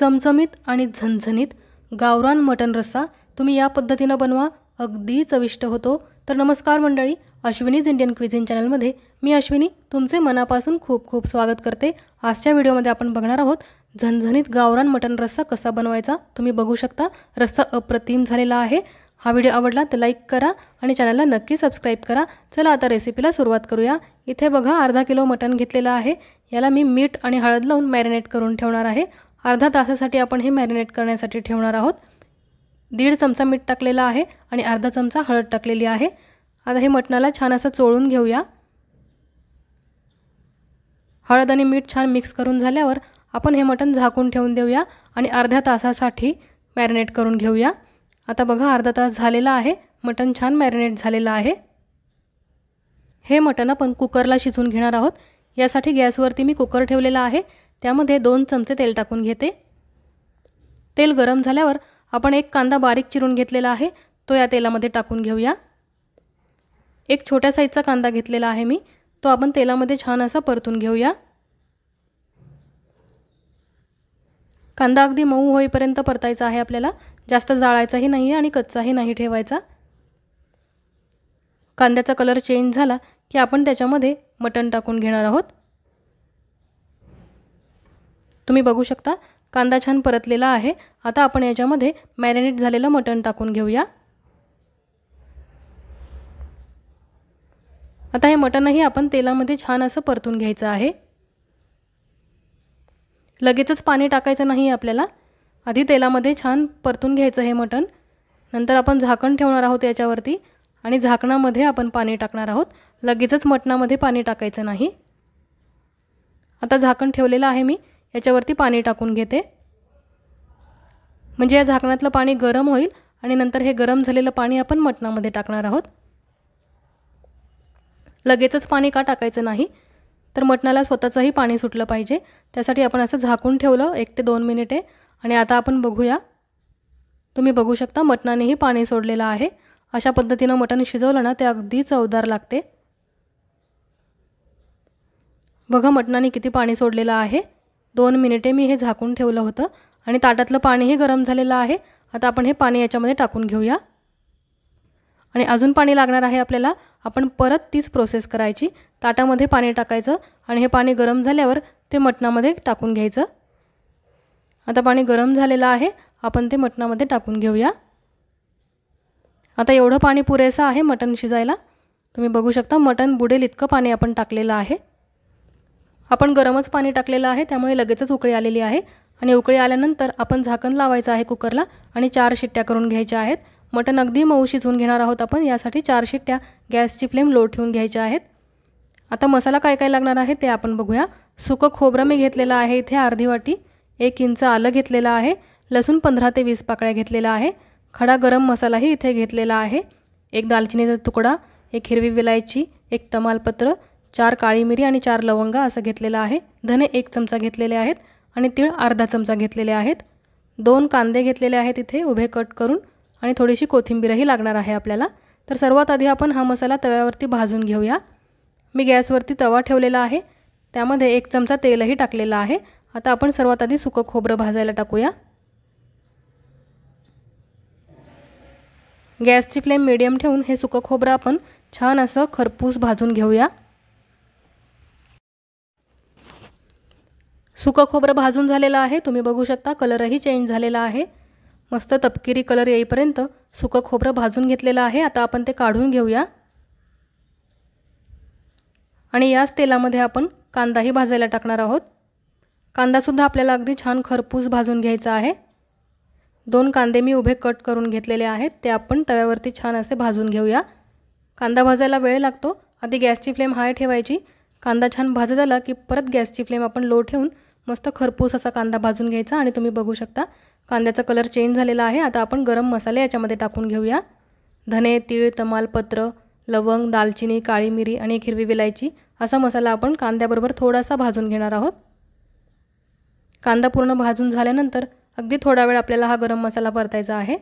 चमचमीत आणि झणझणीत गावरान मटन रस्सा तुम्ही या पद्धतीनं बनवा अगदी चविष्ट होतो तर नमस्कार मंडळी अश्विनीज इंडियन क्विझिन चॅनलमध्ये मी अश्विनी तुमचे मनापासून खूप खूप स्वागत करते आजच्या व्हिडिओमध्ये आपण बघणार आहोत झणझणीत गावरान मटन रस्सा कसा बनवायचा तुम्ही बघू शकता रस्सा अप्रतिम झालेला आहे हा व्हिडिओ आवडला तर लाईक करा आणि चॅनलला नक्की सबस्क्राईब करा चला आता रेसिपीला सुरुवात करूया इथे बघा अर्धा किलो मटन घेतलेलं आहे याला मी मीठ आणि हळद लावून मॅरिनेट करून ठेवणार आहे अर्धा तासासाठी आपण हे मॅरिनेट करण्यासाठी ठेवणार आहोत दीड चमचा मीठ टाकलेला आहे आणि अर्धा चमचा हळद टाकलेली आहे आता हे मटणाला छान असं चोळून घेऊया हळद आणि मीठ छान मिक्स करून झाल्यावर आपण हे मटण झाकून ठेवून देऊया आणि अर्ध्या तासासाठी मॅरिनेट करून घेऊया आता बघा अर्धा तास झालेला आहे मटण छान मॅरिनेट झालेलं आहे हे मटण आपण कुकरला शिजून घेणार आहोत यासाठी गॅसवरती मी कुकर ठेवलेला आहे त्यामध्ये दोन चमचे तेल टाकून घेते तेल गरम झाल्यावर आपण एक कांदा बारीक चिरून घेतलेला आहे तो या तेलामध्ये टाकून घेऊया एक छोट्या साईजचा कांदा घेतलेला आहे मी तो आपण तेलामध्ये छान असा परतून घेऊया कांदा अगदी मऊ होईपर्यंत परतायचा आहे आपल्याला जास्त जाळायचाही नाही आणि कच्चाही नाही ठेवायचा कांद्याचा कलर चेंज झाला की आपण त्याच्यामध्ये मटण टाकून घेणार आहोत तुम्ही बघू शकता कांदा छान परतलेला आहे आता आपण याच्यामध्ये मॅरिनेट झालेलं मटण टाकून घेऊया आता हे मटणही आपण तेलामध्ये छान असं परतून घ्यायचं आहे लगेचच पाणी टाकायचं नाही आपल्याला आधी तेलामध्ये छान परतून घ्यायचं हे मटण नंतर आपण झाकण ठेवणार आहोत याच्यावरती आणि झाकणामध्ये आपण पाणी टाकणार आहोत लगेचच मटणामध्ये पाणी टाकायचं नाही आता झाकण ठेवलेलं आहे मी याच्यावरती पाणी टाकून घेते म्हणजे या झाकणातलं पाणी गरम होईल आणि नंतर हे गरम झालेलं पाणी आपण मटणामध्ये टाकणार आहोत लगेचच पाणी का टाकायचं नाही तर मटणाला स्वतःचंही पाणी सुटलं पाहिजे त्यासाठी आपण असं झाकून ठेवलं एक ते दोन मिनिटे आणि आता आपण बघूया तुम्ही बघू शकता मटणानेही पाणी सोडलेलं आहे अशा पद्धतीनं मटण शिजवलं ना ते अगदी चवदार लागते बघा मटणाने किती पाणी सोडलेलं आहे दोन मिनिटे मी हे झाकून ठेवलं होतं आणि ताटातलं पाणीही गरम झालेलं आहे आता आपण हे पाणी याच्यामध्ये टाकून घेऊया आणि अजून पाणी लागणार आहे आपल्याला आपण परत तीच प्रोसेस करायची ताटामध्ये पाणी टाकायचं आणि हे पाणी गरम झाल्यावर ते मटणामध्ये टाकून घ्यायचं आता पाणी गरम झालेलं आहे आपण ते मटणामध्ये टाकून घेऊया आता एवढं पाणी पुरेसं आहे मटण शिजायला तुम्ही बघू शकता मटण बुडेल इतकं पाणी आपण टाकलेलं आहे आपण गरमच पाणी टाकलेलं आहे त्यामुळे लगेचच उकळी आलेली आहे आणि उकळी आल्यानंतर आपण झाकण लावायचं आहे कुकरला आणि चार शिट्ट्या करून घ्यायच्या आहेत मटण अगदी मऊ शिजवून घेणार आहोत आपण यासाठी चार शिट्ट्या गॅसची फ्लेम लो ठेवून घ्यायच्या आहेत आता मसाला काय काय लागणार आहे ते आपण बघूया सुकं खोबरं मी घेतलेलं आहे इथे अर्धी वाटी एक इंच आलं घेतलेलं आहे लसूण पंधरा ते वीस पाकळ्या घेतलेला आहे खडा गरम मसालाही इथे घेतलेला आहे एक दालचिनीचा तुकडा एक हिरवी विलायची एक तमालपत्र चार काळी मिरी आणि चार लवंगा असं घेतलेलं आहे धने एक चमचा घेतलेले आहेत आणि तीळ अर्धा चमचा घेतलेले आहेत दोन कांदे घेतलेले आहेत इथे उभे कट करून आणि थोडीशी कोथिंबीरही लागणार आहे आपल्याला तर सर्वात आधी आपण हा मसाला तव्यावरती भाजून घेऊया मी गॅसवरती तवा ठेवलेला आहे त्यामध्ये एक चमचा तेलही टाकलेला आहे आता आपण सर्वात आधी सुकं खोबरं भाजायला टाकूया गॅसची फ्लेम मिडियम ठेवून हे सुकं खोबरं आपण छान असं खरपूस भाजून घेऊया सुकं खोबरं भाजून झालेलं आहे तुम्ही बघू शकता कलरही चेंज झालेला आहे मस्त तपकिरी कलर येईपर्यंत सुकं खोबरं भाजून घेतलेलं आहे आता आपण ते काढून घेऊया आणि याच तेलामध्ये आपण कांदाही भाजायला टाकणार आहोत कांदासुद्धा आपल्याला अगदी छान खरपूस भाजून घ्यायचा आहे दोन कांदे मी उभे कट करून घेतलेले आहेत ते आपण तव्यावरती छान असे भाजून घेऊया कांदा भाजायला वेळ लागतो आधी गॅसची फ्लेम हाय ठेवायची कांदा छान भाजत आला की परत गॅसची फ्लेम आपण लो ठेवून मस्त खरपूस असा कांदा भाजून घ्यायचा आणि तुम्ही बघू शकता कांद्याचा कलर चेंज झालेला आहे आता आपण गरम मसाले याच्यामध्ये टाकून घेऊया धने तीळ तमालपत्र लवंग दालचिनी काळी मिरी आणि एक हिरवी विलायची असा मसाला आपण कांद्याबरोबर थोडासा भाजून घेणार आहोत कांदा पूर्ण भाजून झाल्यानंतर अगदी थोडा वेळ आपल्याला हा गरम मसाला परतायचा आहे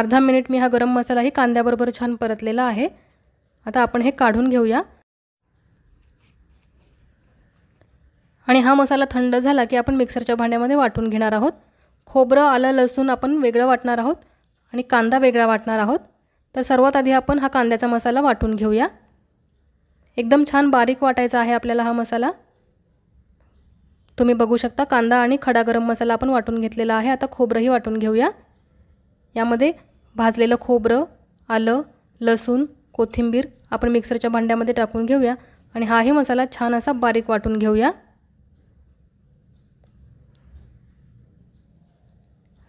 अर्धा मिनिट मी हा गरम मसालाही कांद्याबरोबर छान परतलेला आहे आता आपण हे काढून घेऊया आणि हा मसाला थंड झाला की आपण मिक्सरच्या भांड्यामध्ये वाटून घेणार आहोत खोबरं आलं लसूण आपण वेगळं वाटणार आहोत आणि कांदा वेगळा वाटणार आहोत तर सर्वात आधी आपण हा कांद्याचा मसाला वाटून घेऊया एकदम छान बारीक वाटायचा आहे आपल्याला हा मसाला तुम्ही बघू शकता कांदा आणि खडा गरम मसाला आपण वाटून घेतलेला आहे आता खोबरंही वाटून घेऊया यामध्ये भाजलेलं खोबरं आलं लसूण कोथिंबीर आपण मिक्सरच्या भांड्यामध्ये टाकून घेऊया आणि हाही मसाला छान असा बारीक वाटून घेऊया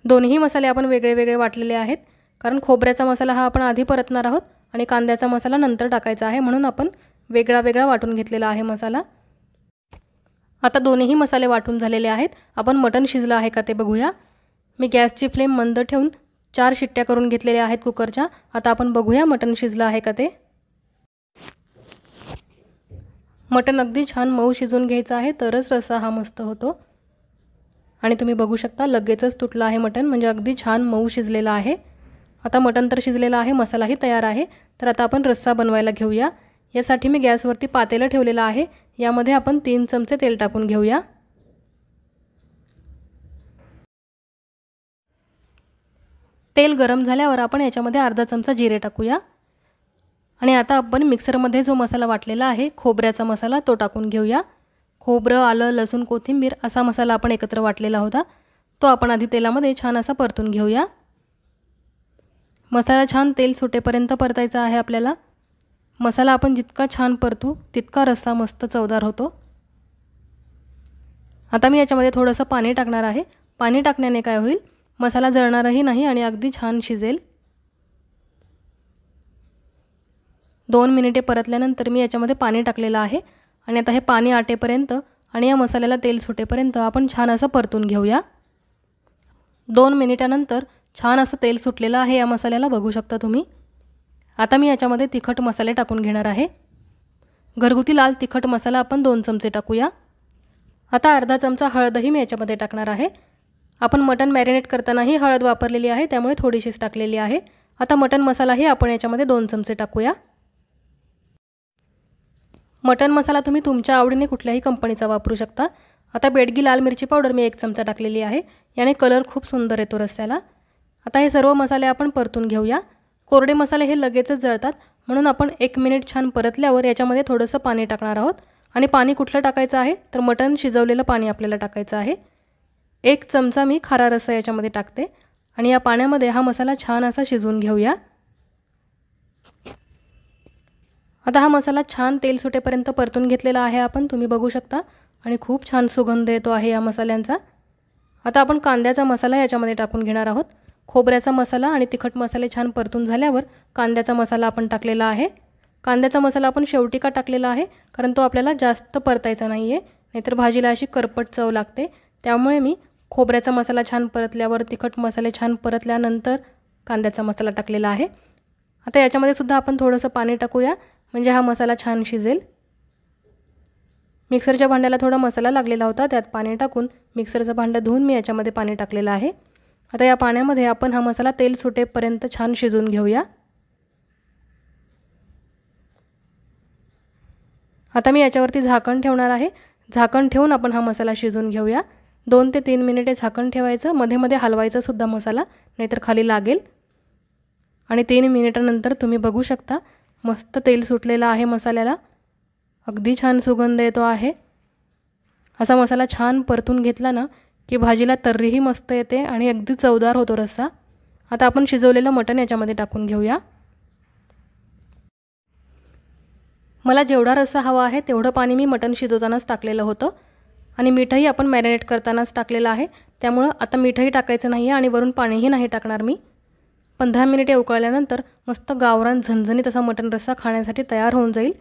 दोन्ही मसाले आपण वेगळे वेगळे वाटलेले आहेत कारण खोबऱ्याचा मसाला हा आपण आधी परतणार आहोत आणि कांद्याचा मसाला नंतर टाकायचा आहे म्हणून आपण वेगळा वेगळा वाटून घेतलेला आहे मसाला आता दोन्ही मसाले वाटून झालेले आहेत आपण मटण शिजलं आहे का ते बघूया मी गॅसची फ्लेम मंद ठेवून चार शिट्ट्या करून घेतलेल्या आहेत कुकरच्या आता आपण बघूया मटण शिजलं आहे का ते मटण अगदी छान मऊ शिजून घ्यायचं आहे तरच रस्सा हा मस्त होतो आणि तुम्ही बघू शकता लगेचच तुटलं आहे मटण म्हणजे अगदी छान मऊ शिजलेलं आहे आता मटण तर शिजलेलं आहे मसालाही तयार आहे तर आता आपण रस्सा बनवायला घेऊया यासाठी मी गॅसवरती पातेलं ठेवलेलं आहे यामध्ये आपण तीन चमचे तेल टाकून घेऊया तेल गरम झाल्यावर आपण याच्यामध्ये अर्धा चमचा जिरे टाकूया आणि आता आपण मिक्सरमध्ये जो मसाला वाटलेला आहे खोबऱ्याचा मसाला तो टाकून घेऊया खोबरं आलं लसूण कोथिंबीर असा मसाला आपण एकत्र वाटलेला होता तो आपण आधी तेलामध्ये छान असा परतून घेऊया मसाला छान तेल सुटेपर्यंत परतायचा आहे आपल्याला मसाला आपण जितका छान परतू तितका रस्सा मस्त चवदार होतो आता मी याच्यामध्ये थोडंसं पाणी टाकणार आहे पाणी टाकण्याने काय होईल मसाला जळणारही नाही आणि अगदी छान शिजेल दोन मिनिटे परतल्यानंतर मी याच्यामध्ये पाणी टाकलेलं आहे आणि आता हे पाणी आटेपर्यंत आणि या मसाल्याला तेल सुटेपर्यंत आपण छान असं परतून घेऊया दोन मिनिटानंतर छान असं तेल सुटलेलं आहे या मसाल्याला बघू शकता तुम्ही आता मी याच्यामध्ये तिखट मसाले टाकून घेणार आहे घरगुती लाल तिखट मसाला आपण दोन चमचे टाकूया आता अर्धा चमचा हळदही मी याच्यामध्ये टाकणार आहे आपण मटण मॅरिनेट करतानाही हळद वापरलेली आहे त्यामुळे थोडीशीच टाकलेली आहे आता मटण मसालाही आपण याच्यामध्ये दोन चमचे टाकूया मटन मसाला तुम्ही तुमच्या आवडीने कुठल्याही कंपनीचा वापरू शकता आता बेडगी लाल मिरची पावडर मी एक चमचा टाकलेली आहे याने कलर खूप सुंदर येतो रस्त्याला आता हे सर्व मसाले आपण परतून घेऊया कोरडे मसाले हे लगेचच जळतात म्हणून आपण एक मिनिट छान परतल्यावर याच्यामध्ये थोडंसं पाणी टाकणार आहोत आणि पाणी कुठलं टाकायचं आहे तर मटण शिजवलेलं पाणी आपल्याला टाकायचं आहे एक चमचा मी खारा रस्सा याच्यामध्ये टाकते आणि या पाण्यामध्ये हा मसाला छान असा शिजवून घेऊया आता हा मसाला छान तेल सुटेपर्यंत परतून घेतलेला आहे आपण तुम्ही बघू शकता आणि खूप छान सुगंध येतो आहे या मसाल्यांचा आता आपण कांद्याचा मसाला याच्यामध्ये टाकून घेणार आहोत खोबऱ्याचा मसाला आणि तिखट मसाले छान परतून झाल्यावर कांद्याचा मसाला आपण टाकलेला आहे कांद्याचा मसाला आपण शेवटी का टाकलेला आहे कारण तो आपल्याला जास्त परतायचा नाही आहे नाहीतर भाजीला अशी करपट चव लागते त्यामुळे मी खोबऱ्याचा मसाला छान परतल्यावर तिखट मसाले छान परतल्यानंतर कांद्याचा मसाला टाकलेला आहे आता याच्यामध्ये सुद्धा आपण थोडंसं पाणी टाकूया म्हणजे हा मसाला छान शिजेल मिक्सरच्या भांड्याला थोडा मसाला लागलेला होता त्यात पाणी टाकून मिक्सरचं भांडं धुवून मी याच्यामध्ये पाणी टाकलेलं आहे आता या पाण्यामध्ये आपण हा मसाला तेल सुटेपर्यंत छान शिजवून घेऊया आता मी याच्यावरती झाकण ठेवणार आहे झाकण ठेवून आपण हा मसाला शिजून घेऊया दोन ते तीन मिनिटे झाकण ठेवायचं मध्ये मध्ये हलवायचा सुद्धा मसाला नाहीतर खाली लागेल आणि तीन मिनिटानंतर तुम्ही बघू शकता मस्त तेल सुटलेलं आहे मसाल्याला अगदी छान सुगंध येतो आहे असा मसाला छान परतून घेतला ना की भाजीला तर्रीही मस्त येते आणि अगदी चवदार होतो रस्सा आता आपण शिजवलेलं मटण याच्यामध्ये टाकून घेऊया मला जेवढा रस्सा हवा आहे तेवढं पाणी मी मटण शिजवतानाच टाकलेलं होतं आणि मीठही आपण मॅरिनेट करतानाच टाकलेलं आहे त्यामुळं आता मीठही टाकायचं नाही आहे आणि वरून पाणीही नाही टाकणार मी पंधरा मिनिटे उकळल्यानंतर मस्त गावरान झणझणीत असा मटण रस्सा खाण्यासाठी तयार होऊन जाईल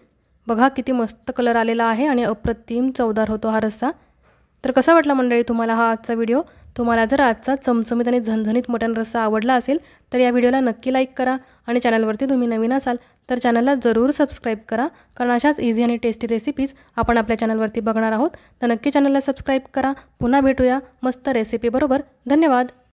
बघा किती मस्त कलर आलेला आहे आणि अप्रतिम चवदार होतो हा रस्सा तर कसा वाटला मंडळी तुम्हाला हा आजचा व्हिडिओ तुम्हाला जर आजचा चमचमीत आणि झणझणीत मटण रस्सा आवडला असेल तर या व्हिडिओला नक्की लाईक करा आणि चॅनलवरती तुम्ही नवीन असाल तर चॅनलला जरूर सबस्क्राईब करा कारण अशाच इझी आणि टेस्टी रेसिपीज आपण आपल्या चॅनलवरती बघणार आहोत तर नक्की चॅनलला सबस्क्राईब करा पुन्हा भेटूया मस्त रेसिपीबरोबर धन्यवाद